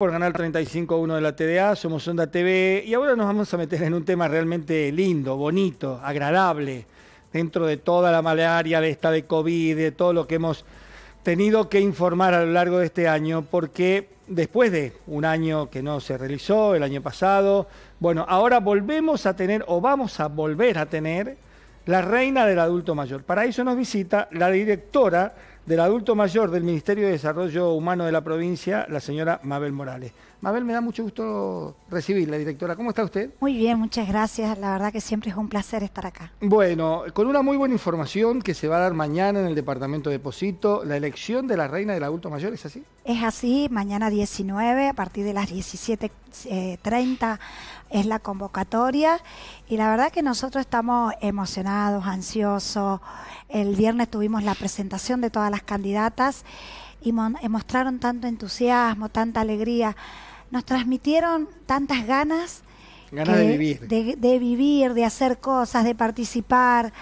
por Canal 35.1 de la TDA, somos Onda TV y ahora nos vamos a meter en un tema realmente lindo, bonito, agradable, dentro de toda la malaria, de esta de COVID, de todo lo que hemos tenido que informar a lo largo de este año, porque después de un año que no se realizó, el año pasado, bueno, ahora volvemos a tener o vamos a volver a tener la reina del adulto mayor. Para eso nos visita la directora del adulto mayor del Ministerio de Desarrollo Humano de la provincia, la señora Mabel Morales. Mabel, me da mucho gusto recibirla, directora. ¿Cómo está usted? Muy bien, muchas gracias. La verdad que siempre es un placer estar acá. Bueno, con una muy buena información que se va a dar mañana en el Departamento de Posito, la elección de la reina del adulto mayor, ¿es así? Es así, mañana 19, a partir de las 17.30 es la convocatoria y la verdad que nosotros estamos emocionados, ansiosos. El viernes tuvimos la presentación de todas las candidatas y eh, mostraron tanto entusiasmo, tanta alegría, nos transmitieron tantas ganas. de vivir. De, hacer cosas, de participar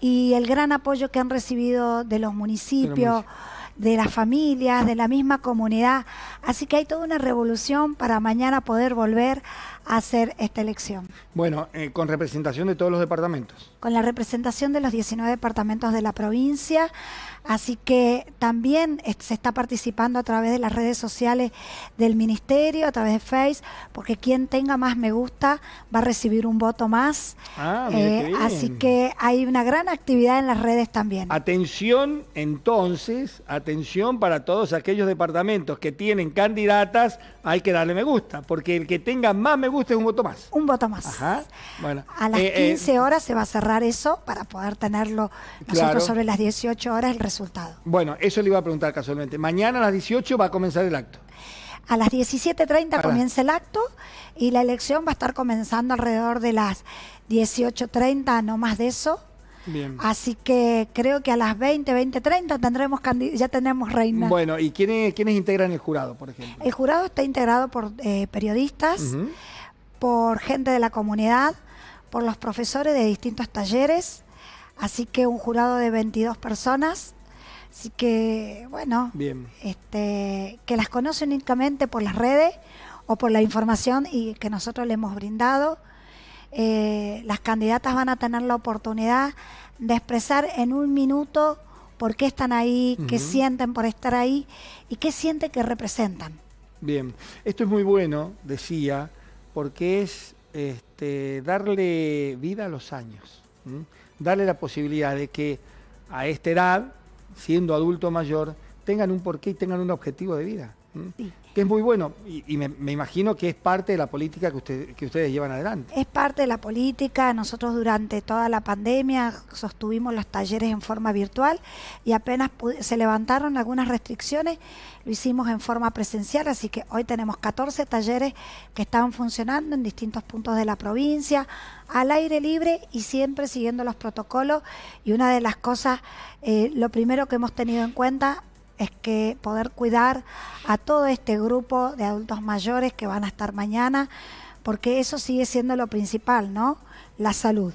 y el gran apoyo que han recibido de los municipios. De los municipios de las familias, de la misma comunidad. Así que hay toda una revolución para mañana poder volver hacer esta elección. Bueno, eh, con representación de todos los departamentos. Con la representación de los 19 departamentos de la provincia, así que también se está participando a través de las redes sociales del ministerio, a través de Face, porque quien tenga más me gusta va a recibir un voto más. Ah, eh, Así que hay una gran actividad en las redes también. Atención entonces, atención para todos aquellos departamentos que tienen candidatas, hay que darle me gusta, porque el que tenga más me gusta ¿Usted un voto más. Un voto más. Ajá. a las 15 eh, eh, horas se va a cerrar eso para poder tenerlo nosotros sobre las 18 horas el resultado. Bueno, eso le iba a preguntar casualmente. Mañana a las 18 va a comenzar el acto. A las 17.30 comienza el acto y la elección va a estar comenzando alrededor de las 18.30, no más de eso. Así que creo que a las 20, 20, 30 tendremos ya tenemos reina. Bueno, ¿y quiénes, quiénes integran el jurado, por ejemplo? El jurado está integrado por eh, periodistas por gente de la comunidad, por los profesores de distintos talleres, así que un jurado de 22 personas. Así que, bueno, Este, que las conoce únicamente por las redes o por la información y que nosotros le hemos brindado. Eh, las candidatas van a tener la oportunidad de expresar en un minuto por qué están ahí, qué sienten por estar ahí y qué sienten que representan. Bien, esto es muy bueno, decía, porque es este, darle vida a los años, darle la posibilidad de que a esta edad, siendo adulto mayor, tengan un porqué y tengan un objetivo de vida que es muy bueno y, me, imagino que es parte de la política que, ustedes llevan adelante. Es parte de la política. Nosotros durante toda la pandemia sostuvimos los talleres en forma virtual y apenas se levantaron algunas restricciones, lo hicimos en forma presencial, así que hoy tenemos 14 talleres que están funcionando en distintos puntos de la provincia, al aire libre y siempre siguiendo los protocolos. Y una de las cosas, eh, lo primero que hemos tenido en cuenta es que poder cuidar a todo este grupo de adultos mayores que van a estar mañana, porque eso sigue siendo lo principal, ¿no? La salud.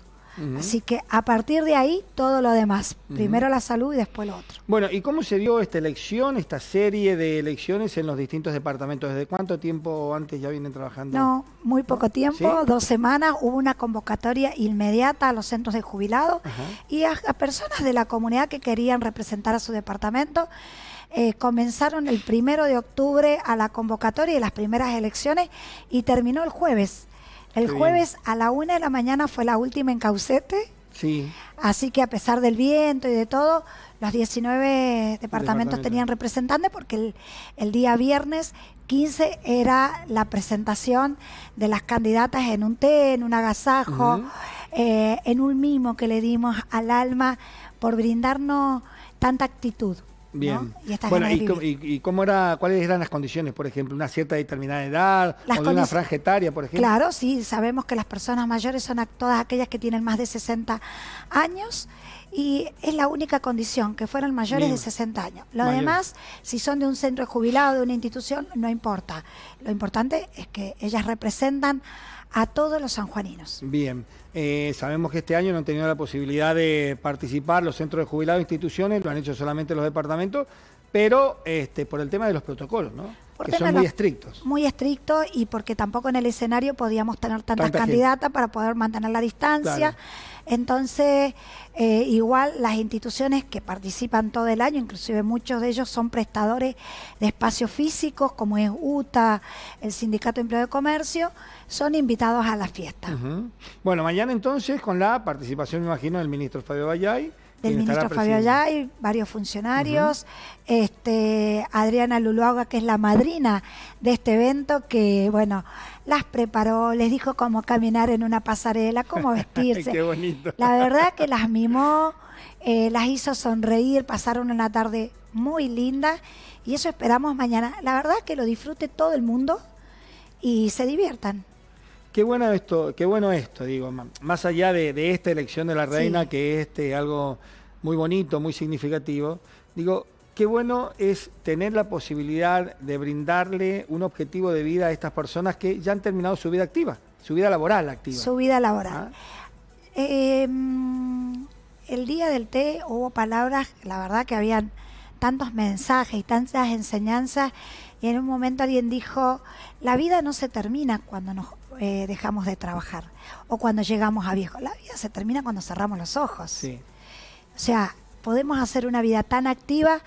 Así que a partir de ahí todo lo demás. Primero la salud y después lo otro. Bueno, ¿y cómo se dio esta elección, esta serie de elecciones en los distintos departamentos? ¿Desde cuánto tiempo antes ya vienen trabajando? No, muy poco tiempo, dos semanas. Hubo una convocatoria inmediata a los centros de jubilados y a, personas de la comunidad que querían representar a su departamento. Eh, comenzaron el primero de octubre a la convocatoria y las primeras elecciones y terminó el jueves. El jueves a la una de la mañana fue la última en Caucete. Sí. Así que a pesar del viento y de todo, los 19 departamentos tenían representantes porque el, día viernes 15 era la presentación de las candidatas en un té, en un agasajo, eh, en un mimo que le dimos al alma por brindarnos tanta actitud. Bien. Y cómo era, cuáles eran las condiciones, por ejemplo, una cierta determinada edad, o una por ejemplo? Claro, sí, sabemos que las personas mayores son todas aquellas que tienen más de 60 años y es la única condición, que fueran mayores de 60 años. Lo demás, si son de un centro jubilado, de una institución, no importa. Lo importante es que ellas representan a todos los sanjuaninos. Bien, eh, sabemos que este año no han tenido la posibilidad de participar los centros de jubilados e instituciones, lo han hecho solamente los departamentos, pero este, por el tema de los protocolos, ¿no? que muy estrictos. Muy estrictos y porque tampoco en el escenario podíamos tener tantas candidatas para poder mantener la distancia. Entonces, eh, igual las instituciones que participan todo el año, inclusive muchos de ellos son prestadores de espacios físicos, como es UTA, el Sindicato de Empleo de Comercio, son invitados a la fiesta. Bueno, mañana entonces con la participación, me imagino, del ministro Fabio Bayay del ministro Fabio y varios funcionarios, este, Adriana Luluaga, que es la madrina de este evento, que bueno, las preparó, les dijo cómo caminar en una pasarela, cómo vestirse. La verdad que las mimó, eh, las hizo sonreír, pasaron una tarde muy linda y eso esperamos mañana. La verdad que lo disfrute todo el mundo y se diviertan. Qué bueno esto, qué bueno esto, digo, más allá de, esta elección de la reina, que es este, algo muy bonito, muy significativo, digo, qué bueno es tener la posibilidad de brindarle un objetivo de vida a estas personas que ya han terminado su vida activa, su vida laboral activa. Su vida laboral. ¿Ah? Em, el día del té hubo palabras, la verdad que habían tantos mensajes tantas enseñanzas, y en un momento alguien dijo, la vida no se termina cuando nos eh, dejamos de trabajar o cuando llegamos a viejo. La vida se termina cuando cerramos los ojos. O sea, podemos hacer una vida tan activa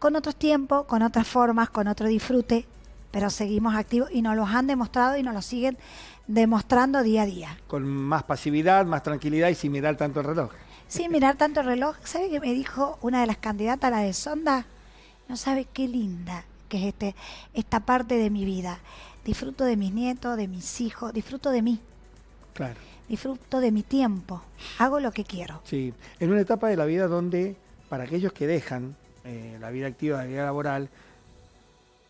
con otros tiempos, con otras formas, con otro disfrute, pero seguimos activos y nos los han demostrado y nos lo siguen demostrando día a día. Con más pasividad, más tranquilidad y sin mirar tanto el reloj. Sin mirar tanto el reloj. ¿Sabe que me dijo una de las candidatas, la de Sonda? No sabe qué linda que es este, esta parte de mi vida disfruto de mis nietos, de mis hijos, disfruto de mí. Claro. Disfruto de mi tiempo, hago lo que quiero. Sí, en una etapa de la vida donde para aquellos que dejan eh, la vida activa, la vida laboral,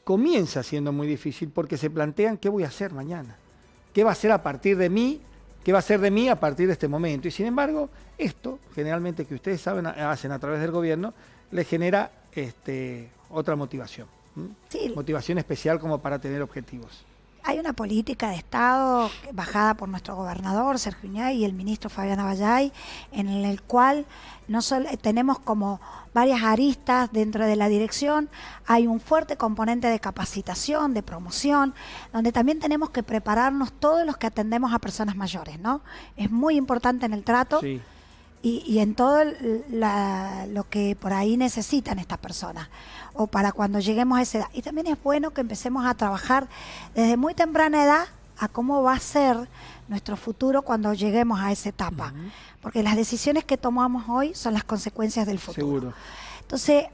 comienza siendo muy difícil porque se plantean qué voy a hacer mañana, qué va a ser a partir de mí, qué va a ser de mí a partir de este momento. Y sin embargo, esto generalmente que ustedes saben hacen a través del gobierno les genera este, otra motivación. ¿Mm? Motivación especial como para tener objetivos. Hay una política de Estado bajada por nuestro gobernador Sergio Iñay y el ministro Fabián Abayay, en el cual no solo, tenemos como varias aristas dentro de la dirección, hay un fuerte componente de capacitación, de promoción, donde también tenemos que prepararnos todos los que atendemos a personas mayores, ¿no? Es muy importante en el trato. Sí y, en todo lo que por ahí necesitan estas personas o para cuando lleguemos a esa edad. Y también es bueno que empecemos a trabajar desde muy temprana edad a cómo va a ser nuestro futuro cuando lleguemos a esa etapa. Porque las decisiones que tomamos hoy son las consecuencias del futuro. Seguro. Entonces,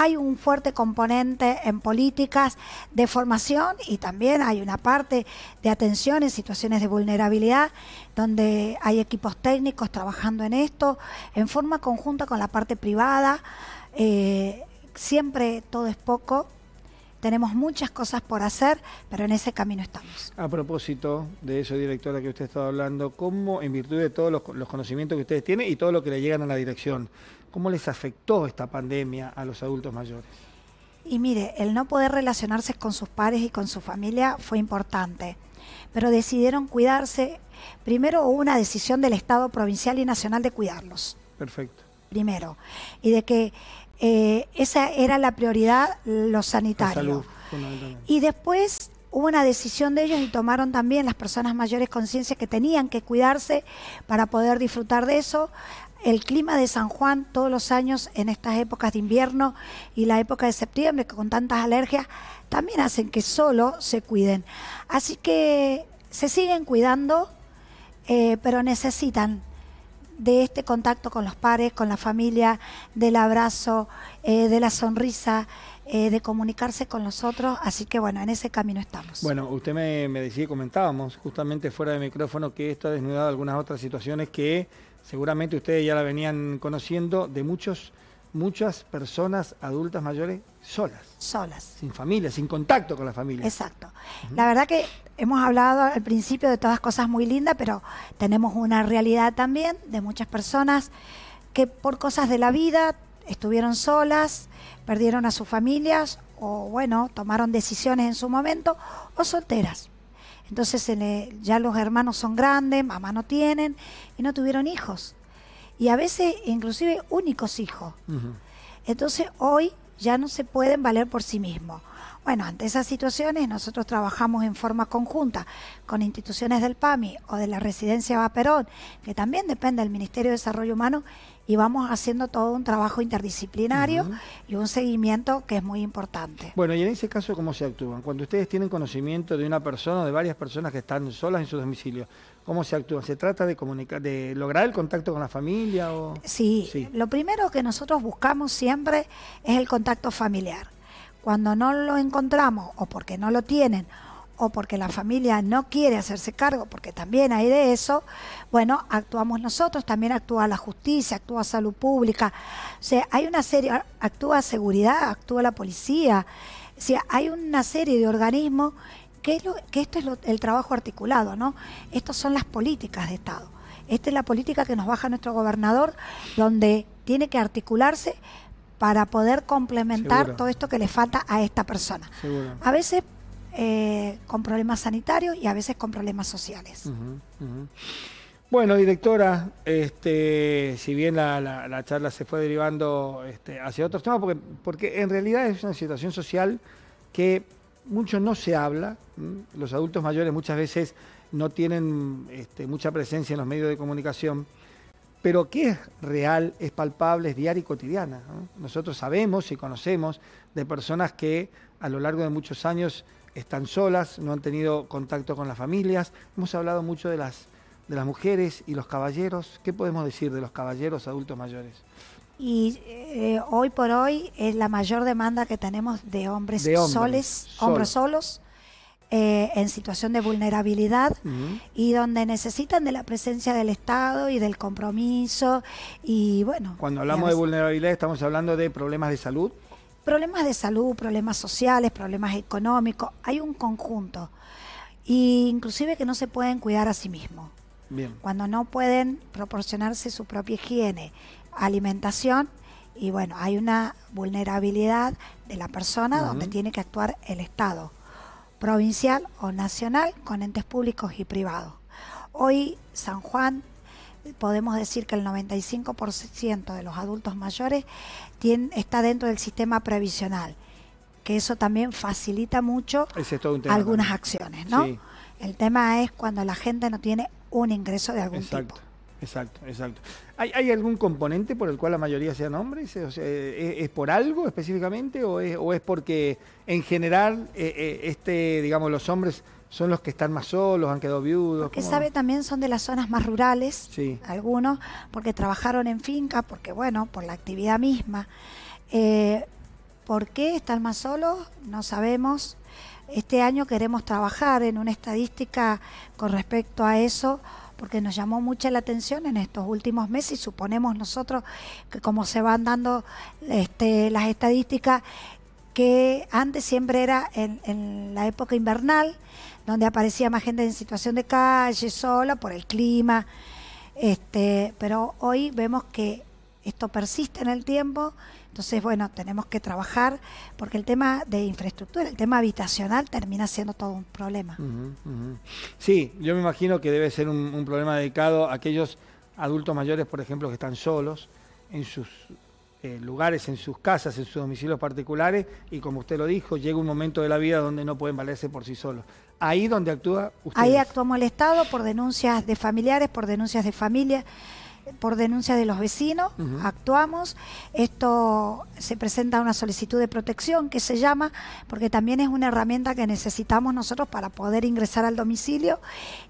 hay un fuerte componente en políticas de formación y también hay una parte de atención en situaciones de vulnerabilidad, donde hay equipos técnicos trabajando en esto en forma conjunta con la parte privada. Eh, siempre todo es poco, tenemos muchas cosas por hacer, pero en ese camino estamos. A propósito de eso, directora, que usted estaba hablando, ¿cómo, en virtud de todos los, conocimientos que ustedes tienen y todo lo que le llegan a la dirección, ¿Cómo les afectó esta pandemia a los adultos mayores? Y mire, el no poder relacionarse con sus pares y con su familia fue importante, pero decidieron cuidarse. Primero hubo una decisión del Estado provincial y nacional de cuidarlos. Perfecto. Primero. Y de que eh, esa era la prioridad, lo sanitario. y después hubo una decisión de ellos y tomaron también las personas mayores conciencia que tenían que cuidarse para poder disfrutar de eso el clima de San Juan todos los años en estas épocas de invierno y la época de septiembre, con tantas alergias, también hacen que solo se cuiden. Así que se siguen cuidando, eh, pero necesitan de este contacto con los pares, con la familia, del abrazo, eh, de la sonrisa, eh, de comunicarse con los otros. Así que bueno, en ese camino estamos. Bueno, usted me, me decía, comentábamos justamente fuera de micrófono que esto ha desnudado algunas otras situaciones que seguramente ustedes ya la venían conociendo, de muchos, muchas personas adultas mayores solas. Solas. Sin familia, sin contacto con la familia. Exacto. La verdad que hemos hablado al principio de todas cosas muy lindas, pero tenemos una realidad también de muchas personas que por cosas de la vida estuvieron solas, perdieron a sus familias o bueno, tomaron decisiones en su momento o solteras. Entonces eh, ya los hermanos son grandes, mamá no tienen y no tuvieron hijos. Y a veces inclusive únicos hijos. Entonces hoy ya no se pueden valer por sí mismos. Bueno, ante esas situaciones nosotros trabajamos en forma conjunta con instituciones del PAMI o de la Residencia Vaperón, que también depende del Ministerio de Desarrollo Humano, y vamos haciendo todo un trabajo interdisciplinario y un seguimiento que es muy importante. Bueno, y en ese caso, ¿cómo se actúan? Cuando ustedes tienen conocimiento de una persona o de varias personas que están solas en su domicilio, ¿Cómo se actúa? ¿Se trata de comunicar, de lograr el contacto con la familia? O... sí, lo primero que nosotros buscamos siempre es el contacto familiar. Cuando no lo encontramos o porque no lo tienen o porque la familia no quiere hacerse cargo, porque también hay de eso, bueno, actuamos nosotros, también actúa la justicia, actúa salud pública, o sea, hay una serie, actúa seguridad, actúa la policía, o sea, hay una serie de organismos que, lo, que esto es el trabajo articulado, ¿no? Estas son las políticas de Estado. Esta es la política que nos baja nuestro gobernador, donde tiene que articularse para poder complementar todo esto que le falta a esta persona. A veces eh, con problemas sanitarios y a veces con problemas sociales. Bueno, directora, este, si bien la, charla se fue derivando este, hacia otros temas, porque, porque en realidad es una situación social que mucho no se habla. Los adultos mayores muchas veces no tienen este, mucha presencia en los medios de comunicación pero qué es real, es palpable, es diaria y cotidiana. Nosotros sabemos y conocemos de personas que a lo largo de muchos años están solas, no han tenido contacto con las familias. Hemos hablado mucho de las, de las mujeres y los caballeros. ¿Qué podemos decir de los caballeros adultos mayores? Y eh, hoy por hoy es la mayor demanda que tenemos de hombres, solos. hombres solos eh, en situación de vulnerabilidad y donde necesitan de la presencia del Estado y del compromiso y bueno. Cuando hablamos de vulnerabilidad estamos hablando de problemas de salud. Problemas de salud, problemas sociales, problemas económicos, hay un conjunto. Y inclusive que no se pueden cuidar a sí mismos. Cuando no pueden proporcionarse su propia higiene, alimentación, y bueno, hay una vulnerabilidad de la persona donde tiene que actuar el Estado provincial o nacional con entes públicos y privados. Hoy San Juan podemos decir que el 95% de los adultos mayores tiene, está dentro del sistema previsional, que eso también facilita mucho algunas acciones, ¿no? El tema es cuando la gente no tiene un ingreso de algún tipo. Exacto, exacto. ¿Hay, algún componente por el cual la mayoría sean hombres? ¿e, e, ¿es, por algo específicamente o es, porque en general eh, eh, este, digamos, los hombres son los que están más solos, han quedado viudos? Que sabe también son de las zonas más rurales, algunos, porque trabajaron en finca, porque bueno, por la actividad misma. Eh, ¿Por qué están más solos? No sabemos. Este año queremos trabajar en una estadística con respecto a eso porque nos llamó mucha la atención en estos últimos meses y suponemos nosotros que como se van dando este, las estadísticas, que antes siempre era en, en, la época invernal, donde aparecía más gente en situación de calle, sola, por el clima, este, pero hoy vemos que esto persiste en el tiempo, entonces, bueno, tenemos que trabajar porque el tema de infraestructura, el tema habitacional termina siendo todo un problema. Sí, yo me imagino que debe ser un, problema dedicado a aquellos adultos mayores, por ejemplo, que están solos en sus eh, lugares, en sus casas, en sus domicilios particulares y como usted lo dijo, llega un momento de la vida donde no pueden valerse por sí solos. Ahí donde actúa usted. Ahí actúa el Estado por denuncias de familiares, por denuncias de familia por denuncia de los vecinos, actuamos. Esto se presenta una solicitud de protección que se llama, porque también es una herramienta que necesitamos nosotros para poder ingresar al domicilio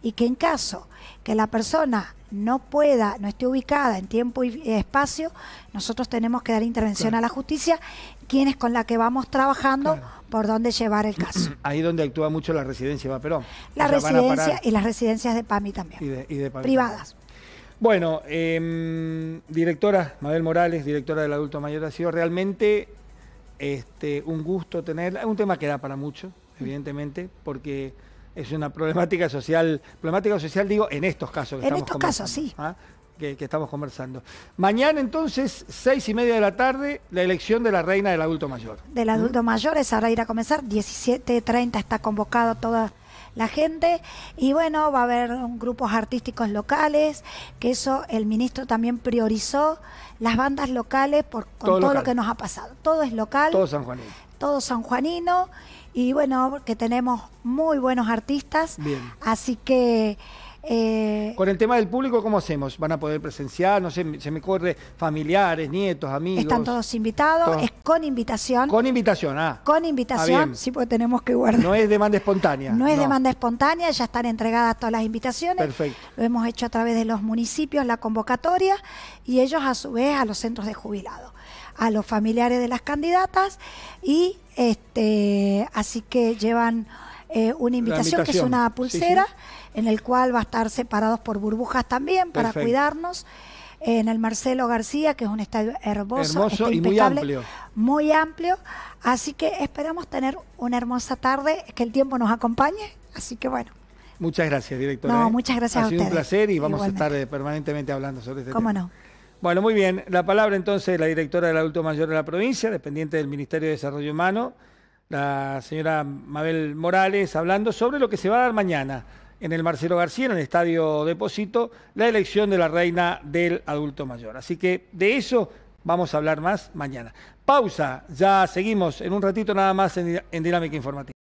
y que en caso que la persona no pueda, no esté ubicada en tiempo y espacio, nosotros tenemos que dar intervención a la justicia, quienes con la que vamos trabajando por dónde llevar el caso. Ahí donde actúa mucho la residencia va La residencia y las residencias de PAMI también. Privadas. Bueno, em, directora Mabel Morales, directora del Adulto Mayor, ha sido realmente este, un gusto tenerla. Un tema que da para mucho, evidentemente, porque es una problemática social, problemática social digo en estos casos que en estamos estos casos, sí. ¿ah? Que, estamos conversando. Mañana entonces, seis y media de la tarde, la elección de la reina del adulto mayor. Del adulto mayor, es ahora ir a comenzar, 17.30 está convocado toda la gente. Y bueno, va a haber grupos artísticos locales, que eso el ministro también priorizó las bandas locales por, con todo, lo que nos ha pasado. Todo es local. Todo sanjuanino. Todo sanjuanino. Y bueno, que tenemos muy buenos artistas. Así que eh, con el tema del público, ¿cómo hacemos? ¿Van a poder presenciar? No sé, se me corre familiares, nietos, amigos. Están todos invitados, es con invitación. Con invitación, ah. Con invitación, ah, sí, porque tenemos que guardar. No es demanda espontánea. No es demanda espontánea, ya están entregadas todas las invitaciones. Perfecto. Lo hemos hecho a través de los municipios, la convocatoria, y ellos a su vez a los centros de jubilados, a los familiares de las candidatas, y este, así que llevan eh, una invitación, que es una pulsera en el cual va a estar separados por burbujas también para cuidarnos en el Marcelo García, que es un estadio hermoso, y muy amplio. muy amplio. Así que esperamos tener una hermosa tarde, que el tiempo nos acompañe. Así que bueno. Muchas gracias, directora. No, ¿eh? muchas gracias ha sido un placer y vamos a estar eh, permanentemente hablando sobre este tema. ¿Cómo no? Bueno, muy bien. La palabra entonces de la directora del adulto mayor de la provincia, dependiente del Ministerio de Desarrollo Humano, la señora Mabel Morales, hablando sobre lo que se va a dar mañana en el Marcelo García, en el Estadio Depósito, la elección de la reina del adulto mayor. Así que de eso vamos a hablar más mañana. Pausa, ya seguimos en un ratito nada más en, en Dinámica Informativa.